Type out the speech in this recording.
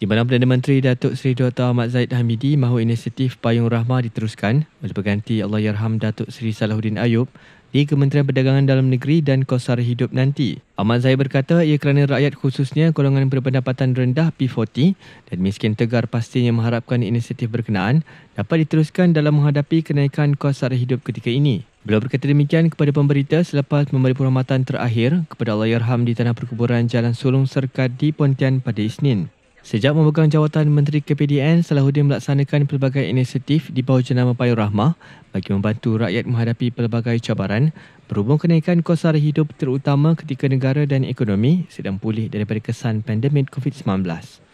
Di mana Perdana Menteri Datuk Seri Dr. Ahmad Zaid Hamidi mahu inisiatif Payung Rahmah diteruskan oleh pengganti Allahyarham Datuk Seri Salahuddin Ayub di Kementerian Perdagangan Dalam Negeri dan Kosar Hidup nanti. Ahmad Zaid berkata ia kerana rakyat khususnya golongan berpendapatan rendah P40 dan miskin tegar pastinya mengharapkan inisiatif berkenaan dapat diteruskan dalam menghadapi kenaikan kosar hidup ketika ini. Beliau berkata demikian kepada pemberita selepas memberi perhormatan terakhir kepada Allahyarham di Tanah Perkuburan Jalan Sulung Serkat di Pontian pada Isnin. Sejak memegang jawatan Menteri KPDN, Salahuddin melaksanakan pelbagai inisiatif di bawah jenama Payu Rahmah bagi membantu rakyat menghadapi pelbagai cabaran berhubung kenaikan kos sara hidup terutama ketika negara dan ekonomi sedang pulih daripada kesan pandemik COVID-19.